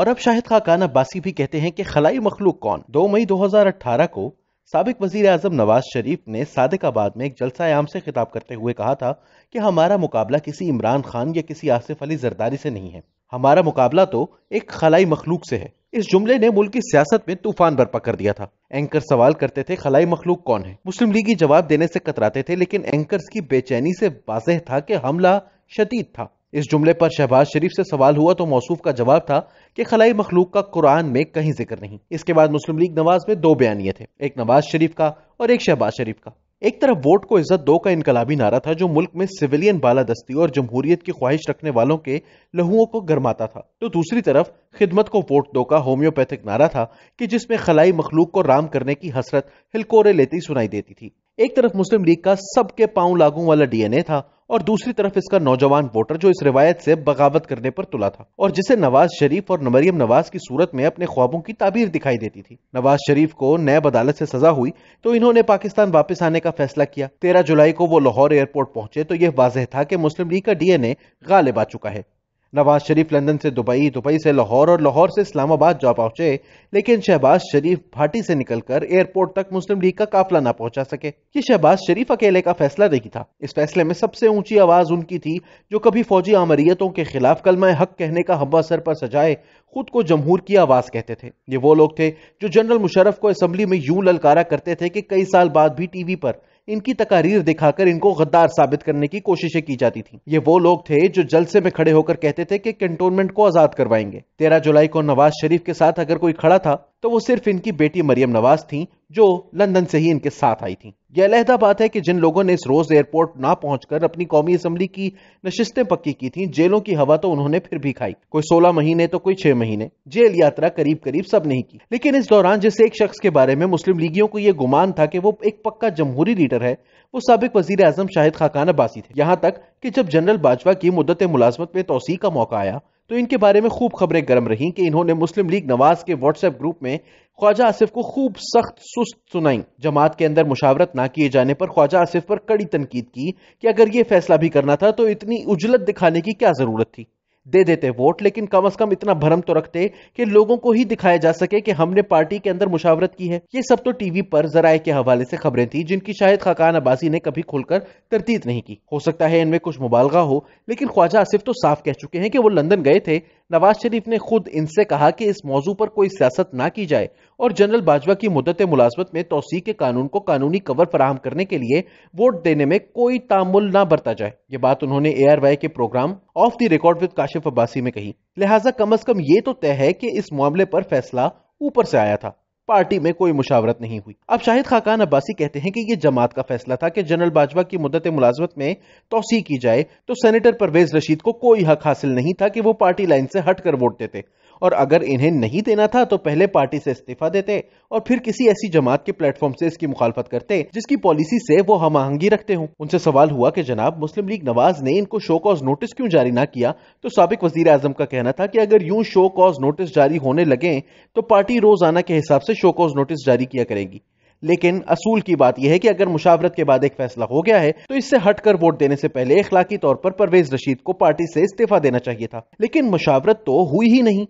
और अब शाहिद खाकान अब्बासी भी कहते हैं कि खलाई मखलूक कौन दो मई 2018 को सबक वजीर अजम नवाज शरीफ ने आबाद में एक जलसा आम से खिताब करते हुए कहा था कि हमारा मुकाबला किसी इमरान खान या किसी आसिफ अली जरदारी से नहीं है हमारा मुकाबला तो एक खलाई मखलूक से है इस जुमले ने मुल्क की सियासत में तूफान बर्पा कर दिया था एंकर सवाल करते थे खलाई मखलूक कौन है मुस्लिम लीग जवाब देने से कतराते थे लेकिन एंकर की बेचैनी से वाजह था कि हमला शदीद था इस जुमले पर शहबाज शरीफ से सवाल हुआ तो मौसू का जवाब था कि खलाई मखलूक का कुरान में कहीं जिक्र नहीं इसके बाद मुस्लिम लीग नवाज में दो बयानिए थे एक नवाज शरीफ का और एक शहबाज शरीफ का एक तरफ वोट को इज्जत दो का इनकलाबी नारा था जो मुल्क में सिविलियन बालादस्ती और जमहूरियत की ख्वाहिश रखने वालों के लहुओं को गरमाता था तो दूसरी तरफ खिदमत को वोट दो का होम्योपैथिक नारा था कि जिसमें खलाई मखलूक को राम करने की हसरत हिलकोरे लेती सुनाई देती थी एक तरफ मुस्लिम लीग का सबके पांव लागू वाला डीएनए था और दूसरी तरफ इसका नौजवान वोटर जो इस रिवायत से बगावत करने पर तुला था और जिसे नवाज शरीफ और नमरियम नवाज की सूरत में अपने ख्वाबों की ताबीर दिखाई देती थी नवाज शरीफ को नैब अदालत से सजा हुई तो इन्होंने पाकिस्तान वापस आने का फैसला किया तेरह जुलाई को वो लाहौर एयरपोर्ट पहुंचे तो यह वाजह था कि मुस्लिम लीग का डीएनए गालिब आ चुका है नवाज शरीफ लंदन से दुबई दुबई से लाहौर और लाहौर से इस्लामाबाद जा पहुंचे लेकिन शहबाज शरीफ भाटी से निकलकर एयरपोर्ट तक मुस्लिम लीग का काफिला ना पहुंचा सके ये शहबाज शरीफ अकेले का फैसला नहीं था इस फैसले में सबसे ऊंची आवाज उनकी थी जो कभी फौजी आमरीतों के खिलाफ कलमा हक कहने का हवा सर पर सजाए खुद को जमहूर की आवाज कहते थे ये वो लोग थे जो जनरल मुशरफ को असम्बली में यूं ललकारा करते थे कि कई साल बाद भी टीवी पर इनकी तकारीर दिखाकर इनको गद्दार साबित करने की कोशिशें की जाती थी ये वो लोग थे जो जलसे में खड़े होकर कहते थे कि कंटोनमेंट को आजाद करवाएंगे तेरह जुलाई को नवाज शरीफ के साथ अगर कोई खड़ा था तो वो सिर्फ इनकी बेटी मरियम नवाज थी जो लंदन से ही इनके साथ आई थी यह अलहदा बात है कि जिन लोगों ने इस रोज एयरपोर्ट ना पहुंचकर अपनी कौमी असम्बली की नशिस्तें पक्की की थी जेलों की हवा तो उन्होंने फिर भी खाई कोई सोलह महीने तो कोई छह महीने जेल यात्रा करीब करीब सब नहीं की लेकिन इस दौरान जिस एक शख्स के बारे में मुस्लिम लीगियों को यह गुमान था कि वो एक पक्का जमहूरी लीडर है वो सबक वजीर आजम शाहिद खाकान अब्बासी थे यहाँ तक कि जब जनरल बाजवा की मुद्दत मुलाजमत में तोसी का मौका आया तो इनके बारे में खूब खबरें गर्म रहीं कि इन्होंने मुस्लिम लीग नवाज के व्हाट्सएप ग्रुप में ख्वाजा आसिफ को खूब सख्त सुस्त सुनाई जमात के अंदर मुशावरत ना किए जाने पर ख्वाजा आसिफ पर कड़ी तनकीद की कि अगर ये फैसला भी करना था तो इतनी उजलत दिखाने की क्या जरूरत थी दे देते वोट लेकिन कम से कम इतना भरम तो रखते कि लोगों को ही दिखाया जा सके कि हमने पार्टी के अंदर मुशावरत की है ये सब तो टीवी पर जराए के हवाले से खबरें थी जिनकी शायद खाकान अबासी ने कभी खुलकर तरतीब नहीं की हो सकता है इनमें कुछ मुबालगा हो लेकिन ख्वाजा आसिफ तो साफ कह चुके हैं कि वो लंदन गए थे नवाज शरीफ ने खुद इनसे कहा कि इस मौजू पर कोई सियासत ना की जाए और जनरल बाजवा की मुदत मुलाजमत में तोसी के कानून को कानूनी कवर फराहम करने के लिए वोट देने में कोई तामुल ना बरता जाए ये बात उन्होंने ए के programme off the record with Kashif Asif Abbasi में कही लिहाजा कम अज कम ये तो तय है कि इस मामले पर फैसला ऊपर से आया था पार्टी में कोई मुशावरत नहीं हुई अब शाहिद खाकान अब्बासी कहते हैं कि ये जमात का फैसला था कि जनरल बाजवा की मुद्दत मुलाजमत में तोसी की जाए तो सेनेटर परवेज रशीद को कोई हक हासिल नहीं था कि वो पार्टी लाइन से हटकर वोट देते और अगर इन्हें नहीं देना था तो पहले पार्टी से इस्तीफा देते और फिर किसी ऐसी जमात के प्लेटफॉर्म से इसकी मुखालफत करते जिसकी पॉलिसी से वो आहंगी रखते हों उनसे सवाल हुआ कि जनाब मुस्लिम लीग नवाज ने इनको शो कॉज नोटिस क्यों जारी ना किया तो सबक वजीर आजम का कहना था कि अगर यूं शो कॉज नोटिस जारी होने लगे तो पार्टी रोजाना के हिसाब से शो कॉज नोटिस जारी किया करेगी लेकिन असूल की बात यह है कि अगर मुशावरत के बाद एक फैसला हो गया है तो इससे हटकर वोट देने से पहले इखलाकी तौर पर परवेज रशीद को पार्टी से इस्तीफा देना चाहिए था लेकिन मुशावरत तो हुई ही नहीं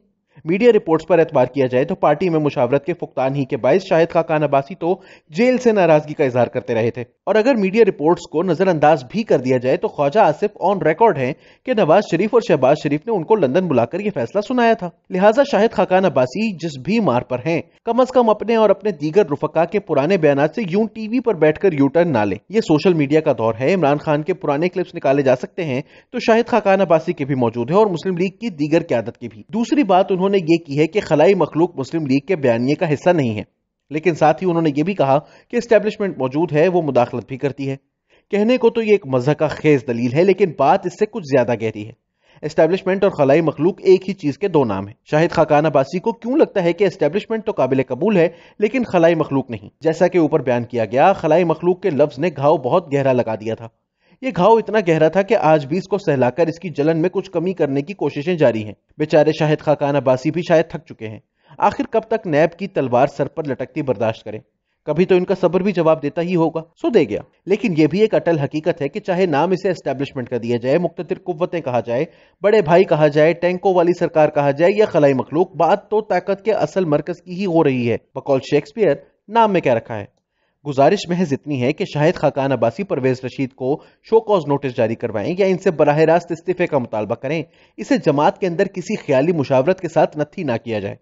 मीडिया रिपोर्ट्स पर एतबार किया जाए तो पार्टी में मुशावरत के फुकतान ही के बायस शाहिद खाकान अब्बासी तो जेल से नाराजगी का इजहार करते रहे थे और अगर मीडिया रिपोर्ट्स को नजरअंदाज भी कर दिया जाए तो ख्वाजा आसिफ ऑन रिकॉर्ड है कि नवाज शरीफ और शहबाज शरीफ ने उनको लंदन बुलाकर यह फैसला सुनाया था लिहाजा शाहिद खाकान अब्बासी जिस भी मार पर है कम अज कम अपने और अपने दीगर रुफका के पुराने बयान से यूं टीवी पर बैठकर यू टर्न ना ले ये सोशल मीडिया का दौर है इमरान खान के पुराने क्लिप्स निकाले जा सकते हैं तो शाहिद खाकान अब्बासी के भी मौजूद है और मुस्लिम लीग की दीगर क्यादत की भी दूसरी बात उन्होंने उन्होंने ये की है कि खलाई मखलूक मुस्लिम लीग के बयानिए का हिस्सा नहीं है लेकिन साथ ही उन्होंने ये भी कहा कि इस्टेब्लिशमेंट मौजूद है वो मुदाखलत भी करती है कहने को तो ये एक मजह का खेज दलील है लेकिन बात इससे कुछ ज्यादा गहरी है इस्टेब्लिशमेंट और खलाई मखलूक एक ही चीज के दो नाम है शाहिद खाकान अब्बासी को क्यों लगता है कि इस्टेब्लिशमेंट तो काबिल कबूल है लेकिन खलाई मखलूक नहीं जैसा कि ऊपर बयान किया गया खलाई मखलूक के लफ्ज ने घाव बहुत गहरा लगा दिया था ये घाव इतना गहरा था कि आज भी इसको सहलाकर इसकी जलन में कुछ कमी करने की कोशिशें जारी हैं बेचारे शाहिद खाकान अब्बासी भी शायद थक चुके हैं आखिर कब तक नैब की तलवार सर पर लटकती बर्दाश्त करें कभी तो इनका सब्र भी जवाब देता ही होगा सो दे गया लेकिन यह भी एक अटल हकीकत है कि चाहे नाम इसे एस्टेब्लिशमेंट का दिया जाए मुख्तर कुतें कहा जाए बड़े भाई कहा जाए टैंकों वाली सरकार कहा जाए या खलाई मखलूक बात तो ताकत के असल मरकज की ही हो रही है बकौल शेक्सपियर नाम में क्या रखा है गुजारिश महज इतनी है कि शाहिद खाकान अब्बासी परवेज रशीद को शो कॉज नोटिस जारी करवाएं या इनसे बरह रास्त इस्तीफे का मुतालबा करें इसे जमात के अंदर किसी ख्याली मुशावरत के साथ नथी ना किया जाए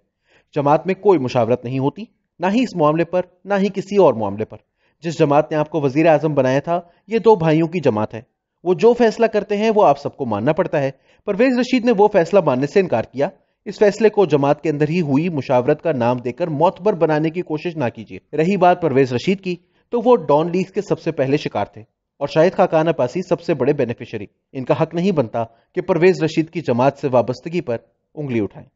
जमात में कोई मुशावरत नहीं होती ना ही इस मामले पर ना ही किसी और मामले पर जिस जमात ने आपको वजीर आजम बनाया था ये दो भाइयों की जमात है वो जो फैसला करते हैं वो आप सबको मानना पड़ता है परवेज रशीद ने वो फैसला मानने से इनकार किया इस फैसले को जमात के अंदर ही हुई मुशावरत का नाम देकर मौतबर बनाने की कोशिश ना कीजिए रही बात परवेज रशीद की तो वो डॉन लीग के सबसे पहले शिकार थे और शाहिद खाकाना पासी सबसे बड़े बेनिफिशरी इनका हक नहीं बनता कि परवेज रशीद की जमात से वाबस्तगी पर उंगली उठाएं